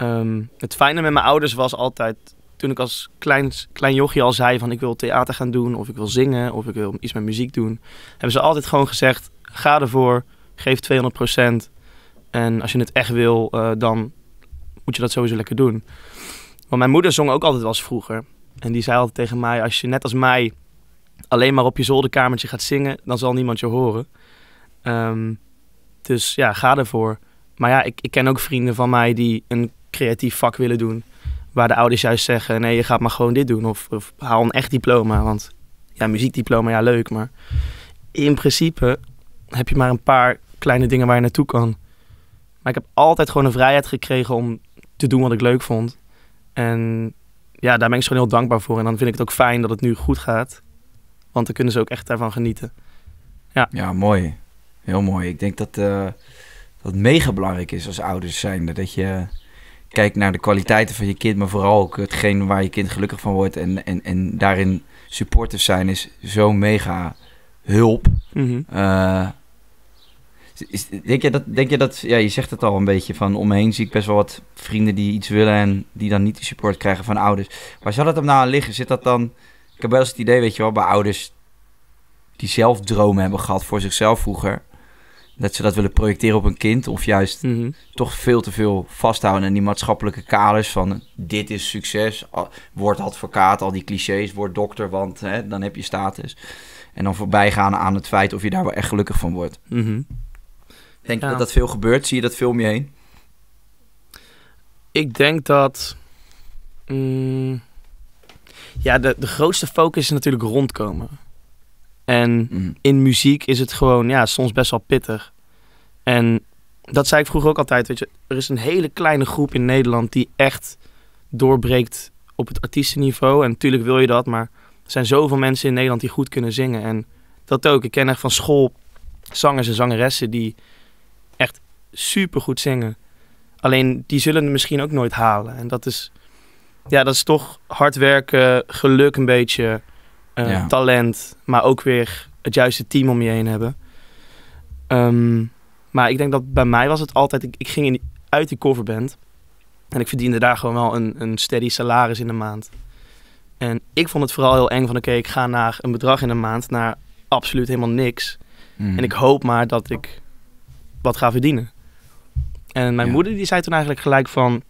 B: Ehm, het fijne met mijn ouders was altijd, toen ik als klein, klein al zei van ik wil theater gaan doen of ik wil zingen of ik wil iets met muziek doen, hebben ze altijd gewoon gezegd ga ervoor, geef 200% en als je het echt wil, eh, dan moet je dat sowieso lekker doen. Want mijn moeder zong ook altijd als vroeger en die zei altijd tegen mij als je net als mij alleen maar op je zolderkamertje gaat zingen, dan zal niemand je horen. Ehm, dus ja, ga ervoor. Maar ja, ik, ik ken ook vrienden van mij die een creatief vak willen doen. Waar de ouders juist zeggen, nee, je gaat maar gewoon dit doen. Of, haal een echt diploma, want ja, muziekdiploma, ja leuk. Maar in principe heb je maar een paar kleine dingen waar je naartoe kan. Maar ik heb altijd gewoon de vrijheid gekregen om te doen wat ik leuk vond. En ja, daar ben ik gewoon heel dankbaar voor. En dan vind ik het ook fijn dat het nu goed gaat.
A: Want dan kunnen ze ook echt daarvan genieten. Ja, ja mooi. Heel mooi. Ik denk dat uh, dat mega belangrijk is als ouders zijnde. Dat je kijk naar de kwaliteiten van je kind, maar vooral ook hetgeen waar je kind gelukkig van wordt. En, en, en daarin supporters zijn is zo mega hulp. Mhm. Eh, is, denk je dat, denk je dat, ja, je zegt het al een beetje van omheen zie ik best wel wat vrienden die iets willen en die dan niet de support krijgen van ouders. Waar zou dat hem nou aan liggen? Zit dat dan, ik heb wel eens het idee, weet je wel, bij ouders die zelf dromen hebben gehad voor zichzelf vroeger dat ze dat willen projecteren op een kind. Of juist mhm. toch veel te veel vasthouden aan die maatschappelijke kaders van dit is succes. Word advocaat, al die clichés, word dokter, want hè, dan heb je status. En dan voorbij gaan aan het feit of je daar wel echt gelukkig van wordt. Mhm. Denk je dat dat veel gebeurt? Zie je dat veel om je heen? Ik denk dat...
B: Mm, ja, de, de grootste focus is natuurlijk rondkomen. En mhm. in muziek is het gewoon ja, soms best wel pittig. En dat zei ik vroeger ook altijd. Weet je, er is een hele kleine groep in Nederland die echt doorbreekt op het artiestenniveau. En natuurlijk wil je dat, maar er zijn zoveel mensen in Nederland die goed kunnen zingen. En dat ook. Ik ken echt van school zangers en zangeressen die echt super goed zingen. Alleen die zullen het misschien ook nooit halen. En dat is, ja, dat is toch hard werken, geluk een beetje. Eh, talent, maar ook weer het juiste team om je heen hebben. Ehm, maar ik denk dat bij mij was het altijd, ik, ging uit die coverband en ik verdiende daar gewoon wel een, een steady salaris in de maand. En ik vond het vooral heel eng van oké, ik ga naar een bedrag in de maand naar absoluut helemaal niks. Hmm. En ik hoop maar dat ik wat ga verdienen. En mijn moeder die zei toen eigenlijk gelijk van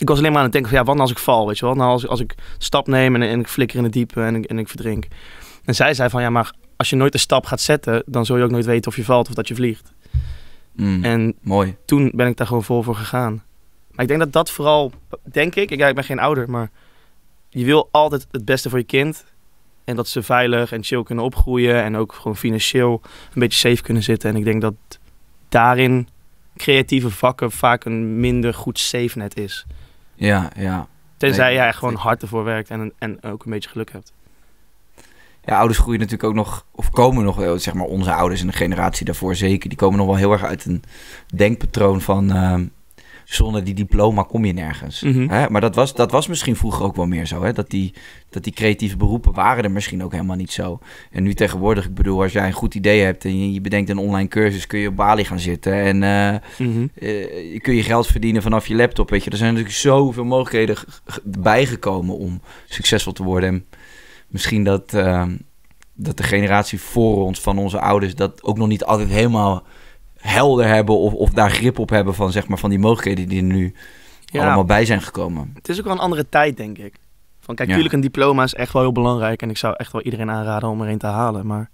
B: ik was alleen maar aan het denken van ja, wat nou als ik val, weet je wel? Nou, als, als ik stap neem en, en ik flikker in de diepe en ik, en ik verdrink. En zij zei van ja, maar als je nooit een stap gaat zetten, dan zul je ook nooit weten of je valt of dat je vliegt. Mm, en mooi. toen ben ik daar gewoon vol voor gegaan. Maar ik denk dat dat vooral, denk ik, ik ben geen ouder, maar je wil altijd het beste voor je kind. En dat ze veilig en chill kunnen opgroeien en ook gewoon financieel een beetje safe kunnen zitten. En ik denk dat daarin creatieve vakken vaak een minder goed safe net is.
A: Ja, ja. Tenzij nee, jij
B: gewoon hard ervoor werkt en, en ook een beetje geluk hebt.
A: Ja, ouders groeien natuurlijk ook nog, of komen nog wel, zeg maar onze ouders en de generatie daarvoor zeker, die komen nog wel heel erg uit een denkpatroon van ehm, zonder die diploma kom je nergens. Mhm. hè? Maar dat was, dat was misschien vroeger ook wel meer zo. Hè? Dat, die, dat die creatieve beroepen waren er misschien ook helemaal niet zo. En nu tegenwoordig, ik bedoel, als jij een goed idee hebt en je, bedenkt een online cursus, kun je op Bali gaan zitten en eh, mhm. eh, kun je geld verdienen vanaf je laptop. Weet je. Er zijn natuurlijk zoveel mogelijkheden bijgekomen om succesvol te worden. En misschien dat, eh, dat de generatie voor ons, van onze ouders, dat ook nog niet altijd helemaal helder hebben of, of daar grip op hebben van, zeg maar, van die mogelijkheden die er nu allemaal bij zijn gekomen. Het
B: is ook wel een andere tijd, denk ik. Van kijk, natuurlijk een diploma is echt wel heel belangrijk en ik zou echt wel iedereen aanraden om er een te halen. Maar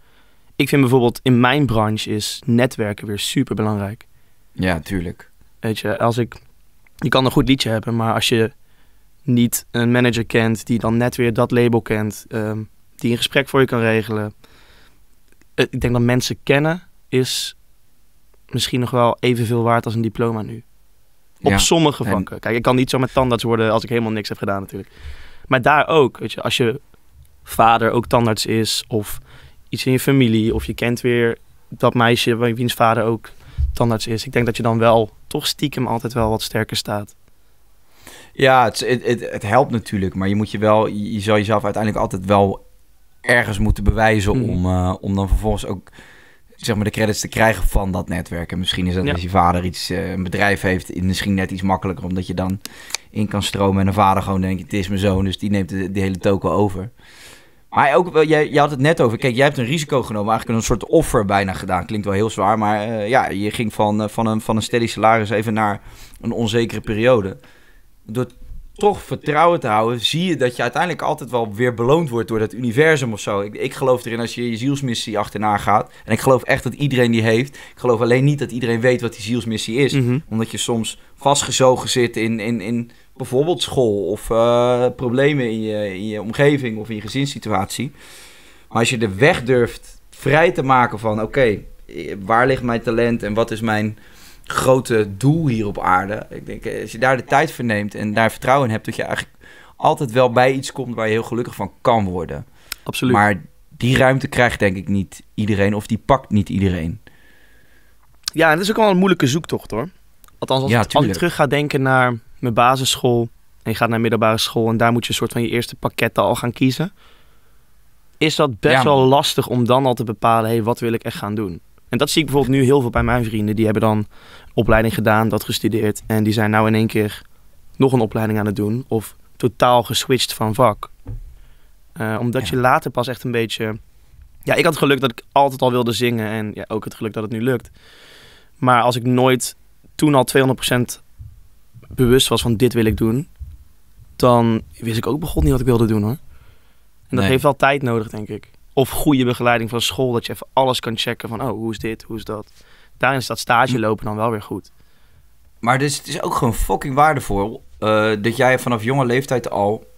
B: ik vind bijvoorbeeld in mijn branche is netwerken weer super belangrijk.
A: Ja, tuurlijk.
B: Weet je, als ik, je kan een goed liedje hebben, maar als je niet een manager kent die dan net weer dat label kent, ehm, die een gesprek voor je kan regelen. Eh, ik denk dat mensen kennen is misschien nog wel evenveel waard als een diploma nu. Op sommige vakken. Kijk, ik kan niet zo met tandarts worden als ik helemaal niks heb gedaan natuurlijk. Maar daar ook, weet je, als je vader ook tandarts is of iets in je familie of je kent weer dat meisje wiens vader ook tandarts is. Ik denk dat je dan wel toch stiekem altijd wel wat sterker staat.
A: Ja, het, het, het, helpt natuurlijk, maar je moet je wel, je, je zal jezelf uiteindelijk altijd wel ergens moeten bewijzen hmm. om, eh, om dan vervolgens ook zeg maar, de credits te krijgen van dat netwerk. En misschien is dat als je vader iets, eh, een bedrijf heeft, misschien net iets makkelijker, omdat je dan in kan stromen. En een vader gewoon denkt, het is mijn zoon, dus die neemt de, hele token over. Maar ook wel, jij, je had het net over. Kijk, jij hebt een risico genomen, eigenlijk een soort offer bijna gedaan. Klinkt wel heel zwaar, maar eh, ja, je ging van, eh, van, een, van een steady salaris even naar een onzekere periode. Door toch vertrouwen te houden, zie je dat je uiteindelijk altijd wel weer beloond wordt door dat universum of zo. Ik, ik, geloof erin als je je zielsmissie achterna gaat. En ik geloof echt dat iedereen die heeft. Ik geloof alleen niet dat iedereen weet wat die zielsmissie is. Mhm. Omdat je soms vastgezogen zit in, in, in bijvoorbeeld school of eh, problemen in je, in je omgeving of in je gezinssituatie. Maar als je de weg durft vrij te maken van: oké, eh, waar ligt mijn talent en wat is mijn grote doel hier op aarde. Ik denk, eh, als je daar de tijd voor neemt en daar vertrouwen in hebt, dat je eigenlijk altijd wel bij iets komt waar je heel gelukkig van kan worden. Absoluut. Maar die ruimte krijgt denk ik niet iedereen, of die pakt niet iedereen. Ja, en dat is ook wel
B: een moeilijke zoektocht hoor. Althans, als, je terug gaat denken naar mijn basisschool en je gaat naar middelbare school en daar moet je een soort van je eerste pakketten al gaan kiezen. Is dat best wel lastig om dan al te bepalen, hé, hey, wat wil ik echt gaan doen? En dat zie ik bijvoorbeeld nu heel veel bij mijn vrienden. Die hebben dan opleiding gedaan, dat gestudeerd. En die zijn nou in één keer nog een opleiding aan het doen. Of totaal geswitcht van vak. Eh, omdat je later pas echt een beetje... Ja, ik had het geluk dat ik altijd al wilde zingen. En ja, ook het geluk dat het nu lukt. Maar als ik nooit toen al 200% bewust was van dit wil ik doen... dan wist ik ook begon niet wat ik wilde doen hoor. En dat heeft wel tijd nodig, denk ik. Of goede begeleiding van school, dat je even alles kan checken van, oh, hoe is dit, hoe is dat. Daarin is dat stage lopen
A: dan wel weer goed. Maar dus het is ook gewoon fucking waardevol eh, dat jij vanaf jonge leeftijd al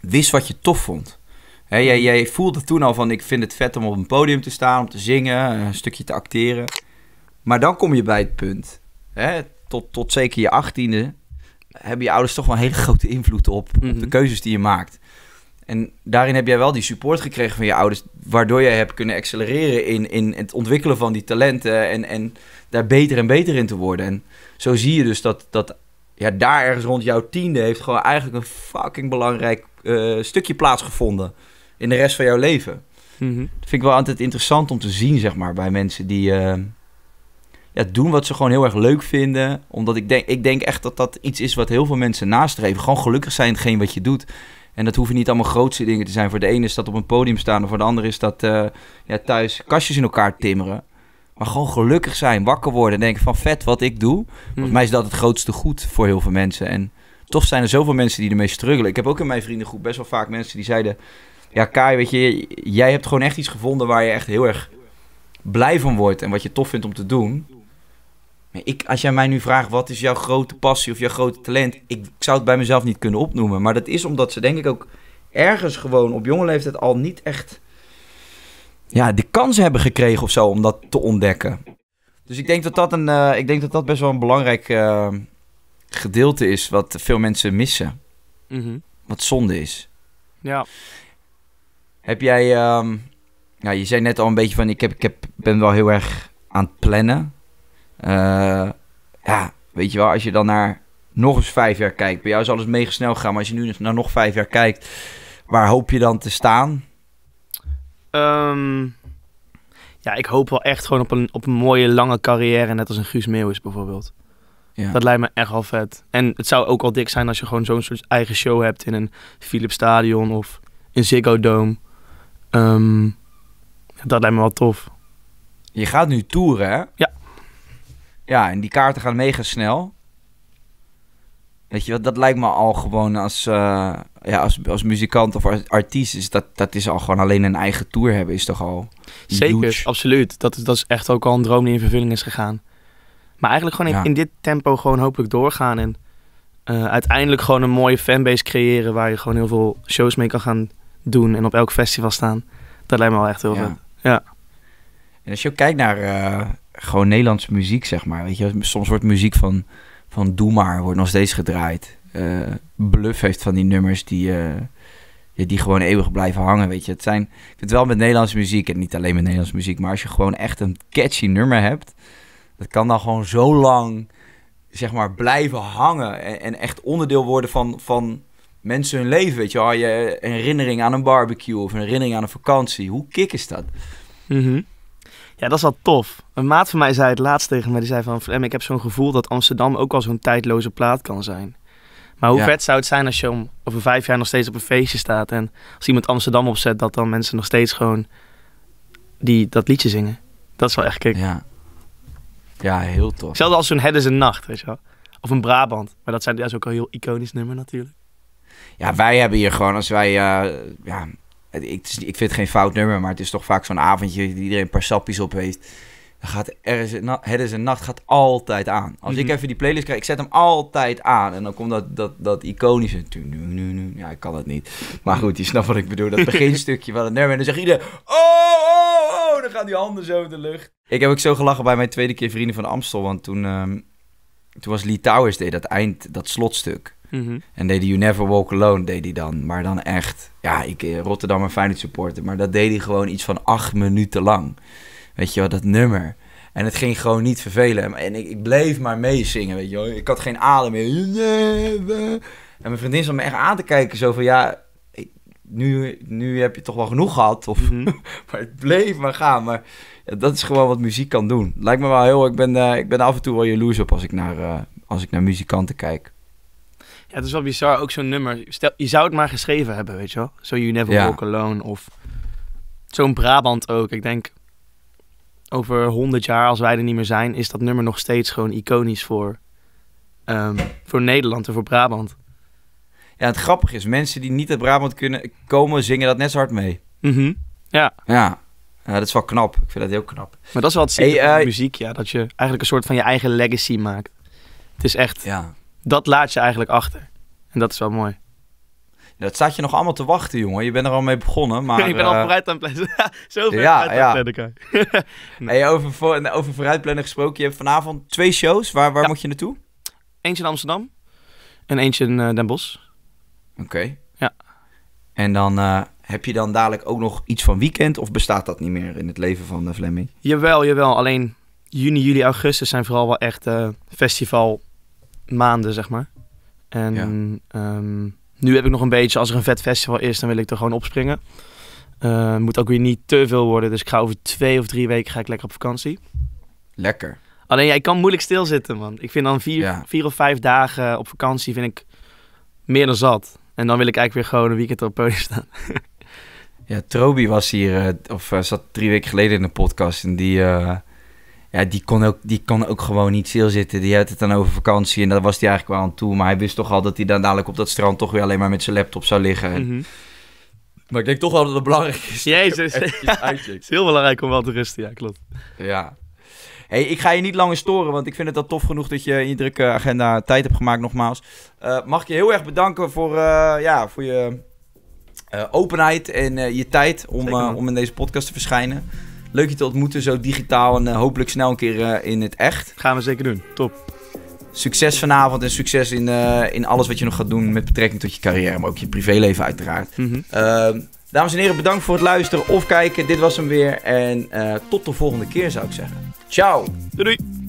A: wist wat je tof vond. Hè, jij, mm. jij voelde toen al van, ik vind het vet om op een podium te staan, om te zingen, een stukje te acteren. Maar dan kom je bij het punt, hè, tot, tot zeker je achttiende, hebben je ouders toch wel een hele [LAUGHS] grote invloed op, op de mhm. keuzes die je maakt. En daarin heb jij wel die support gekregen van je ouders, waardoor jij hebt kunnen accelereren in, in het ontwikkelen van die talenten en, en daar beter en beter in te worden. En zo zie je dus dat, dat ja, daar ergens rond jouw tiende heeft gewoon eigenlijk een fucking belangrijk uh, stukje plaatsgevonden in de rest van jouw leven. Mhm. Dat vind ik wel altijd interessant om te zien, zeg maar, bij mensen die eh, ja, doen wat ze gewoon heel erg leuk vinden. Omdat ik denk, ik denk echt dat dat iets is wat heel veel mensen nastreven. Gewoon gelukkig zijn hetgeen wat je doet. En dat hoeven niet allemaal grootste dingen te zijn. Voor de ene is dat op een podium staan. En voor de andere is dat eh, ja, thuis kastjes in elkaar timmeren. Maar gewoon gelukkig zijn, wakker worden. En denken van vet wat ik doe. Hmm. Volgens mij is dat het grootste goed voor heel veel mensen. En toch zijn er zoveel mensen die ermee struggelen. Ik heb ook in mijn vriendengroep best wel vaak mensen die zeiden... Ja, Kai, weet je, jij hebt gewoon echt iets gevonden waar je echt heel erg blij van wordt en wat je tof vindt om te doen. Ik, als jij mij nu vraagt wat is jouw grote passie of jouw grote talent, ik, ik, zou het bij mezelf niet kunnen opnoemen. Maar dat is omdat ze denk ik ook ergens gewoon op jonge leeftijd al niet echt ja, de kans hebben gekregen of zo om dat te ontdekken. Dus ik denk dat dat, een, eh, ik denk dat, dat best wel een belangrijk eh, gedeelte is wat veel mensen missen. Mhm. Wat zonde is. Ja. Heb jij, um, nou, je zei net al een beetje van ik, heb, ik heb, ben wel heel erg aan het plannen. Eh, ja, weet je wel, als je dan naar nog eens vijf jaar kijkt. Bij jou is alles mega snel gegaan, maar als je nu naar nog vijf jaar kijkt, waar hoop je dan te staan? Ehm, ja, ik hoop wel echt gewoon op een, op een mooie lange carrière, net als een
B: Guus Meeuwis bijvoorbeeld. Ja. Dat lijkt me echt al vet. En het zou ook al dik zijn als je gewoon zo'n soort eigen show hebt in een Philips Stadion of een Ziggo Dome. Ehm,
A: dat lijkt me wel tof. Je gaat nu toeren, hè? Ja. Ja, en die kaarten gaan mega snel. Weet je dat lijkt me al gewoon als, eh, ja, als, als muzikant of als artiest, is dat, dat is al gewoon alleen een eigen tour hebben, is toch al Zeker, absoluut. Dat, dat is echt ook al een droom die in vervulling is gegaan.
B: Maar eigenlijk gewoon in, dit tempo gewoon hopelijk doorgaan en eh, uiteindelijk gewoon een mooie fanbase creëren waar je gewoon heel veel shows mee kan gaan doen en op elk festival staan. Dat lijkt
A: me wel echt heel veel. vet. Ja. En als je ook kijkt naar eh, gewoon Nederlandse muziek, zeg maar. Weet je, soms wordt muziek van, van Doe maar, wordt nog steeds gedraaid. Eh, Bluff heeft van die nummers die, eh, die gewoon eeuwig blijven hangen, weet je. Het zijn, ik vind het wel met Nederlandse muziek, en niet alleen met Nederlandse muziek, maar als je gewoon echt een catchy nummer hebt, dat kan dan gewoon zo lang, zeg maar, blijven hangen. En, echt onderdeel worden van, van mensen hun leven, weet je wel. Je, een herinnering aan een barbecue of een herinnering aan een vakantie. Hoe kik is dat? Mhm. Ja, dat is wel tof.
B: Een maat van mij zei het laatst tegen mij. Die zei van, Flem, ik heb zo'n gevoel dat Amsterdam ook al zo'n tijdloze plaat kan zijn. Maar hoe vet zou het zijn als je om over vijf jaar nog steeds op een feestje staat. En als iemand Amsterdam opzet, dat dan mensen nog steeds gewoon die, dat liedje zingen. Dat is wel echt kick. Ja, ja heel tof. Hetzelfde als zo'n Het is een Nacht, weet je wel. Of een Brabant. Maar dat, zijn, is ook een heel iconisch nummer natuurlijk.
A: Ja, wij hebben hier gewoon, als wij eh, ja, ik, ik vind het geen fout nummer, maar het is toch vaak zo'n avondje die iedereen een paar sappies op heeft. gaat er is het is een nacht gaat altijd aan. Als ik mhm. even die playlist krijg, ik zet hem altijd aan. En dan komt dat, dat, dat iconische. Ja, ik kan het niet. Maar goed, je snapt wat ik bedoel. Dat [LAUGHS] beginstukje van het nummer. En dan zegt iedereen: Oh, oh, oh. Dan gaan die handen zo in de lucht. Ik heb ook zo gelachen bij mijn tweede keer Vrienden van Amstel. Want toen, ehm, toen was Lee Towers deed dat eind, dat slotstuk. Mhm. En deed hij You Never Walk Alone, deed hij dan. Maar dan echt, ja, ik eh, Rotterdam en Feyenoord supporter. Maar dat deed hij gewoon iets van acht minuten lang. Weet je wel, dat nummer. En het ging gewoon niet vervelen. En ik, ik bleef maar meezingen, weet je wel. Ik had geen adem meer. En mijn vriendin zat me echt aan te kijken, zo van, ja, nu, nu heb je toch wel genoeg gehad. Of, mhm. [LAUGHS] maar het bleef maar gaan. Maar dat is gewoon wat muziek kan doen. Lijkt me wel heel. Ik ben, eh, ik ben af en toe wel jaloers op als ik naar, eh, als ik naar muzikanten kijk
B: het is wel bizar, ook zo'n nummer. Stel, je zou het maar geschreven hebben, weet je wel. So You Never Walk Alone of zo'n Brabant ook. Ik denk, over honderd jaar, als wij er niet meer zijn, is dat nummer nog steeds
A: gewoon iconisch voor, ehm, voor Nederland en voor Brabant. Ja, het grappige is, mensen die niet uit Brabant kunnen komen, zingen dat net zo hard mee. Mhm. ja. ja. Ja. dat is wel knap. Ik vind dat heel knap. Maar dat is wel het zieke hey, eh,
B: muziek, ja. Dat je eigenlijk een soort van je eigen legacy maakt. Het is echt... Ja dat laat je eigenlijk achter. En dat is wel mooi.
A: dat staat je nog allemaal te wachten, jongen. Je bent er al mee begonnen, [LAUGHS] maar... ik ben al eh, vooruit
B: aan het plannen. [LAUGHS]
A: Zo vooruit ja, ja. plannen [LAUGHS] nee. over, voor, over vooruitplannen gesproken. Je hebt vanavond twee shows. Waar, waar moet je naartoe? Eentje in Amsterdam en eentje in eh, Den Bosch. Oké. Ja. En dan eh, heb je dan dadelijk ook nog iets van weekend? Of bestaat dat niet meer in het leven van de Flemming?
B: Jawel, jawel. Alleen juni, juli, augustus zijn vooral wel echt festival maanden, zeg maar.
A: En ehm,
B: nu heb ik nog een beetje, als er een vet festival is, dan wil ik er gewoon opspringen. Uh, moet ook weer niet te veel worden, dus ik ga over twee of drie weken ga ik lekker op vakantie. Lekker. Alleen jij kan moeilijk stilzitten, man. Ik vind dan vier, vier of vijf dagen op vakantie vind ik meer dan zat. En dan wil ik eigenlijk weer gewoon een weekend op het podium staan. [LAUGHS]
A: ja, Trobi was hier, eh, of eh, zat drie weken geleden in de podcast en die... Uh ja, die, kon ook, die kon ook gewoon niet stilzitten. Die had het dan over vakantie en daar was hij eigenlijk wel aan toe. Maar hij wist toch al dat hij dan dadelijk op dat strand toch weer alleen maar met zijn laptop zou liggen. Mhm. Maar ik denk toch wel dat het belangrijk is. Jezus, [LAUGHS] het is heel belangrijk om wel te rusten, ja klopt. Ja. Hey, ik ga je niet langer storen, want ik vind het al tof genoeg dat je in je drukke agenda tijd hebt gemaakt nogmaals. Eh, mag ik je heel erg bedanken voor, eh, ja, voor je eh, openheid en je tijd om, om in deze podcast te verschijnen. Leuk je te ontmoeten, zo digitaal. En eh, hopelijk snel een keer eh, in het echt. Gaan we zeker doen. Top. Succes vanavond en succes in, eh, in alles wat je nog gaat doen met betrekking tot je carrière, maar ook je privéleven uiteraard. Mm Dames en heren, bedankt voor het luisteren of kijken. Dit was hem weer. En tot de volgende keer zou ik zeggen. Ciao. doei.